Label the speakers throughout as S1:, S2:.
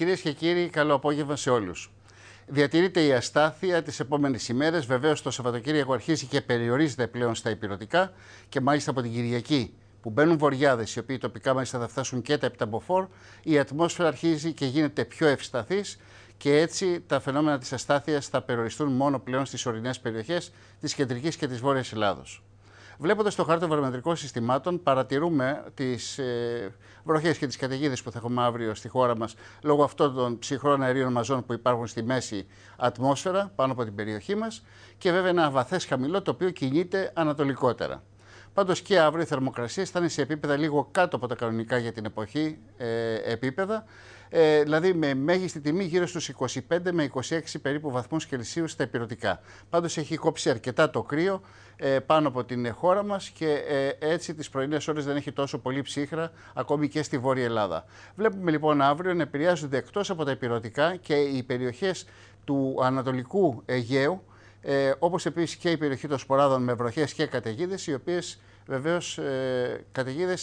S1: Κυρίες και κύριοι, καλό απόγευμα σε όλους. Διατηρείται η αστάθεια τις επόμενες ημέρες. Βεβαίως το Σαββατοκύριακο αρχίζει και περιορίζεται πλέον στα υπηρετικά και μάλιστα από την Κυριακή που μπαίνουν βορειάδε, οι οποίοι τοπικά μάλιστα θα φτάσουν και τα επταμποφόρ, η ατμόσφαιρα αρχίζει και γίνεται πιο ευσταθής και έτσι τα φαινόμενα της αστάθειας θα περιοριστούν μόνο πλέον στις ορεινές περιοχές της κεντρικής και της βόρειας Ελλάδος. Βλέποντας το χάρτη των βαρομετρικών συστημάτων, παρατηρούμε τις ε, βροχές και τις καταιγίδες που θα έχουμε αύριο στη χώρα μας λόγω αυτών των ψυχρών αερίων μαζών που υπάρχουν στη μέση ατμόσφαιρα πάνω από την περιοχή μας και βέβαια ένα βαθές χαμηλό το οποίο κινείται ανατολικότερα. Πάντως και αύριο οι θερμοκρασίες θα είναι σε επίπεδα λίγο κάτω από τα κανονικά για την εποχή ε, επίπεδα ε, δηλαδή με μέγιστη τιμή γύρω στους 25 με 26 περίπου βαθμούς Κελσίου στα Επιρωτικά. Πάντως έχει κόψει αρκετά το κρύο ε, πάνω από την χώρα μας και ε, έτσι τις πρωινές ώρες δεν έχει τόσο πολύ ψύχρα ακόμη και στη Βόρεια Ελλάδα. Βλέπουμε λοιπόν αύριο να επηρεάζονται εκτός από τα Επιρωτικά και οι περιοχές του Ανατολικού Αιγαίου, ε, όπως επίσης και η περιοχή των Σποράδων με βροχές και καταιγίδες, οι οποίες Βεβαίως, ε, καταιγίδες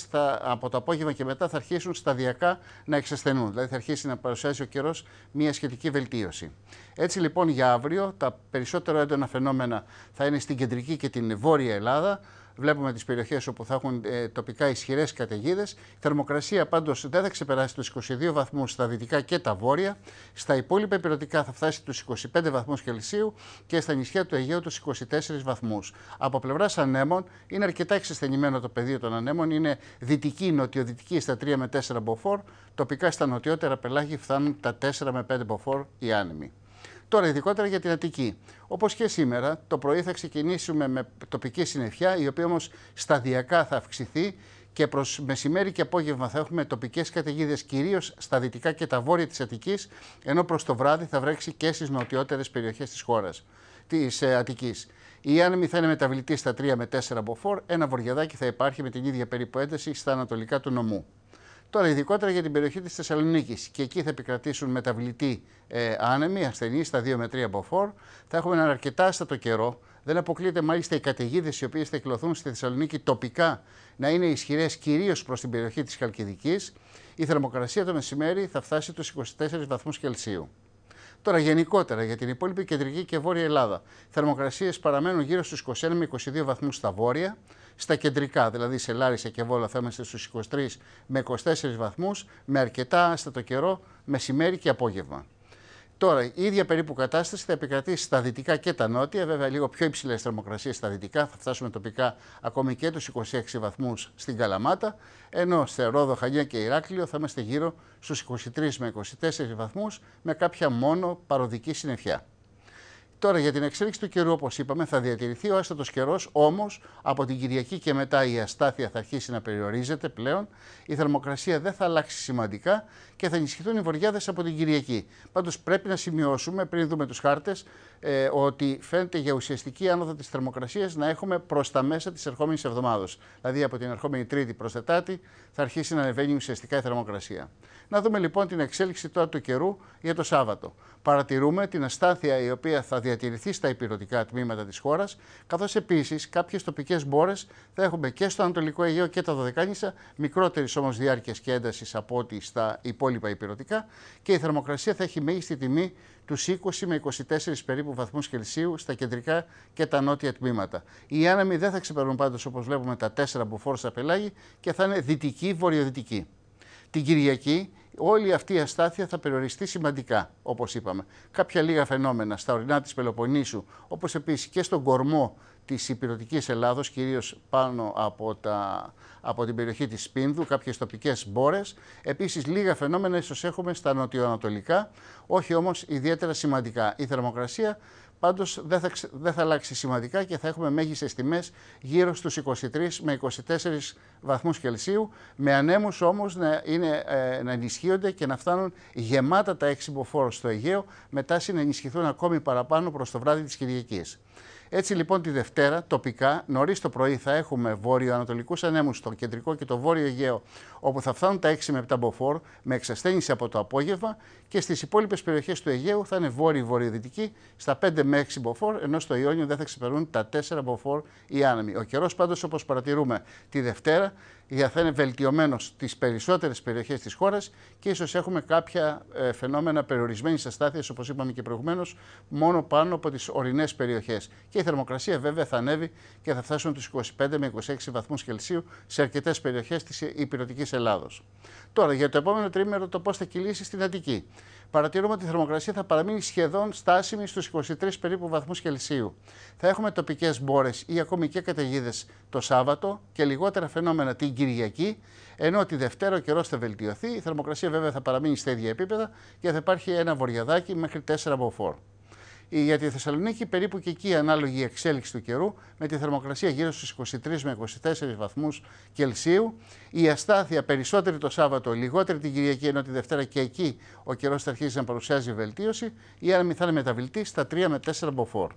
S1: από το απόγευμα και μετά θα αρχίσουν σταδιακά να εξασθενούν. Δηλαδή, θα αρχίσει να παρουσιάζει ο καιρός μια σχετική βελτίωση. Έτσι λοιπόν, για αύριο τα περισσότερα έντονα φαινόμενα θα είναι στην κεντρική και την βόρεια Ελλάδα. Βλέπουμε τις περιοχές όπου θα έχουν ε, τοπικά ισχυρές καταιγίδες. Η θερμοκρασία πάντως δεν θα ξεπεράσει τους 22 βαθμούς στα δυτικά και τα βόρεια. Στα υπόλοιπα υπηρετικά θα φτάσει τους 25 βαθμούς Κελσίου και στα νησιά του Αιγαίου τους 24 βαθμούς. Από πλευράς ανέμων είναι αρκετά εξασθενημένο το πεδίο των ανέμων. Είναι δυτική-νοτιοδυτική στα 3 με 4 μποφόρ. Τοπικά στα νοτιότερα πελάγη φτάνουν τα 4 με 5 μποφόρ οι άνεμοι. Τώρα, ειδικότερα για την Αττική. Όπως και σήμερα, το πρωί θα ξεκινήσουμε με τοπική συννεφιά, η οποία όμως σταδιακά θα αυξηθεί και προς μεσημέρι και απόγευμα θα έχουμε τοπικές καταιγίδες, κυρίως στα δυτικά και τα βόρεια της Αττικής, ενώ προς το βράδυ θα βρέξει και στις νοτιότερες περιοχές της χώρας, της ε, Αττικής. Η άνεμη θα είναι μεταβλητή στα 3 με 4 μποφόρ, ένα βοριαδάκι θα υπάρχει με την ίδια περίπου ένταση στα ανατολικά του νομού. Τώρα, ειδικότερα για την περιοχή της Θεσσαλονίκης. Και εκεί θα επικρατήσουν μεταβλητοί ε, άνεμοι, ασθενείς στα 2 με 3 από Θα έχουμε έναν αρκετά άστατο καιρό. Δεν αποκλείεται μάλιστα οι καταιγίδες οι οποίες θα εκλωθούν στη Θεσσαλονίκη τοπικά να είναι ισχυρές κυρίως προς την περιοχή της Χαλκιδικής. Η θερμοκρασία το μεσημέρι θα φτάσει τους 24 βαθμούς Κελσίου. Τώρα γενικότερα για την υπόλοιπη κεντρική και βόρεια Ελλάδα. Θερμοκρασίες παραμένουν γύρω στους 21 με 22 βαθμούς στα βόρεια. Στα κεντρικά, δηλαδή σε Λάρισα και Βόλα, θα είμαστε στους 23 με 24 βαθμούς, με αρκετά άστατο καιρό μεσημέρι και απόγευμα. Τώρα, η ίδια περίπου κατάσταση θα επικρατήσει στα δυτικά και τα νότια. Βέβαια, λίγο πιο υψηλές θερμοκρασίες στα δυτικά. Θα φτάσουμε τοπικά ακόμη και τους 26 βαθμούς στην Καλαμάτα. Ενώ στη Ρόδο, Χανιά και Ηράκλειο θα είμαστε γύρω στους 23 με 24 βαθμούς, με κάποια μόνο παροδική συννεφιά. Τώρα για την εξέλιξη του καιρού, όπως είπαμε, θα διατηρηθεί ο άστατος καιρός, όμως από την Κυριακή και μετά η αστάθεια θα αρχίσει να περιορίζεται πλέον. Η θερμοκρασία δεν θα αλλάξει σημαντικά και θα ενισχυθούν οι βορειάδε από την Κυριακή. Πάντως πρέπει να σημειώσουμε, πριν δούμε τους χάρτες, ε, ότι φαίνεται για ουσιαστική άνοδο της θερμοκρασίας να έχουμε προς τα μέσα της ερχόμενης εβδομάδα. Δηλαδή από την ερχόμενη Τρίτη προς τετάτη θα αρχίσει να ανεβαίνει ουσιαστικά η θερμοκρασία. Να δούμε λοιπόν την εξέλιξη τώρα του καιρού για το Σάββατο. Παρατηρούμε την αστάθεια η οποία θα διατηρηθεί στα υπηρετικά τμήματα της χώρας, καθώς επίσης κάποιες τοπικές μπόρες θα έχουμε και στο Ανατολικό Αιγαίο και τα Δωδεκάνησα, μικρότερης όμω διάρκεια και έντασης από ό,τι στα υπόλοιπα υπηρετικά και η θερμοκρασία θα έχει μέγιστη τιμή τους 20 με 24 περίπου βαθμούς Κελσίου στα κεντρικά και τα νότια τμήματα. Οι άνεμοι δεν θα ξεπερνούν πάντως όπως βλέπουμε τα 4 μπουφόρ στα πελάγη και θα είναι δυτική-βορειοδυτική. Την Κυριακή όλη αυτή η αστάθεια θα περιοριστεί σημαντικά, όπως είπαμε. Κάποια λίγα φαινόμενα στα ορεινά της Πελοποννήσου, όπως επίσης και στον κορμό της υπηρετικής Ελλάδος, κυρίως πάνω από, τα, από την περιοχή της Σπίνδου, κάποιες τοπικές μπόρες. Επίσης, λίγα φαινόμενα ίσως έχουμε στα νοτιοανατολικά, όχι όμως ιδιαίτερα σημαντικά. Η θερμοκρασία Πάντως δεν θα, δεν θα αλλάξει σημαντικά και θα έχουμε μέγιστες τιμές γύρω στους 23 με 24 βαθμούς Κελσίου, με ανέμους όμως να, ε, να ενισχύονται και να φτάνουν γεμάτα τα έξι φόρο στο Αιγαίο, μετά τάση να ενισχυθούν ακόμη παραπάνω προς το βράδυ της Κυριακής. Έτσι λοιπόν τη Δευτέρα, τοπικά, νωρίς το πρωί θα έχουμε βόρειο-ανατολικού ανέμους στο κεντρικό και το βόρειο Αιγαίο, όπου θα φτάνουν τα 6 με 7 μποφόρ, με εξασθένισή από το απόγευμα και στις υπόλοιπες περιοχές του Αιγαίου θα είναι βόρειο-βορειοδυτική στα 5 με 6 μποφόρ, ενώ στο Ιόνιο δεν θα ξεπερνούν τα 4 μποφόρ οι άνεμοι. Ο καιρός πάντως, όπως παρατηρούμε τη Δευτέρα, γιατί θα είναι βελτιωμένος στις περισσότερες περιοχές της χώρας και ίσως έχουμε κάποια ε, φαινόμενα περιορισμένης αστάθειας, όπως είπαμε και προηγουμένως, μόνο πάνω από τις ορεινές περιοχές. Και η θερμοκρασία βέβαια θα ανέβει και θα φτάσουν τους 25 με 26 βαθμούς Κελσίου σε αρκετές περιοχές της υπηρετικής Ελλάδος. Τώρα, για το επόμενο τρίμερο το πώς θα κυλήσει στην Αττική. Παρατηρούμε ότι η θερμοκρασία θα παραμείνει σχεδόν στάσιμη στους 23 περίπου βαθμούς Κελσίου. Θα έχουμε τοπικές μπόρες ή ακόμη και καταιγίδες το Σάββατο και λιγότερα φαινόμενα την Κυριακή, ενώ τη Δευτέρα ο καιρός θα βελτιωθεί, η θερμοκρασία βέβαια θα παραμείνει στα ίδια επίπεδα και θα υπάρχει ένα βοριαδάκι μέχρι 4 μποφόρ. Για τη Θεσσαλονίκη περίπου και εκεί ανάλογη η εξέλιξη του καιρού με τη θερμοκρασία γύρω στους 23 με 24 βαθμούς Κελσίου. Η αστάθεια περισσότερη το Σάββατο, λιγότερη την Κυριακή ενώ τη Δευτέρα και εκεί ο καιρός θα αρχίσει να παρουσιάζει βελτίωση ή αν θα είναι μεταβλητή στα 3 με 4 μποφόρ.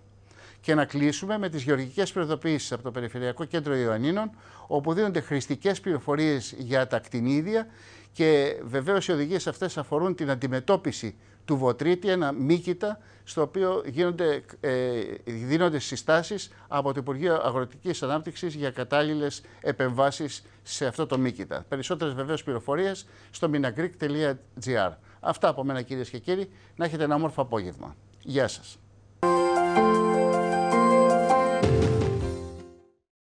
S1: Και να κλείσουμε με τις γεωργικές προειδοποιήσει από το Περιφερειακό Κέντρο Ιωαννίνων, όπου δίνονται χρηστικές πληροφορίες για τα κτηνίδια και βεβαίως οι οδηγίες αυτές αφορούν την αντιμετώπιση του βοτρίτη, ένα μήκητα, στο οποίο γίνονται, ε, δίνονται συστάσεις από το Υπουργείο Αγροτικής Ανάπτυξης για κατάλληλες επεμβάσεις σε αυτό το μήκητα. Περισσότερες βεβαίως πληροφορίες στο minagreek.gr. Αυτά από μένα κυρίες και κύριοι. Να έχετε ένα όμορφο απόγευμα. Γεια σας.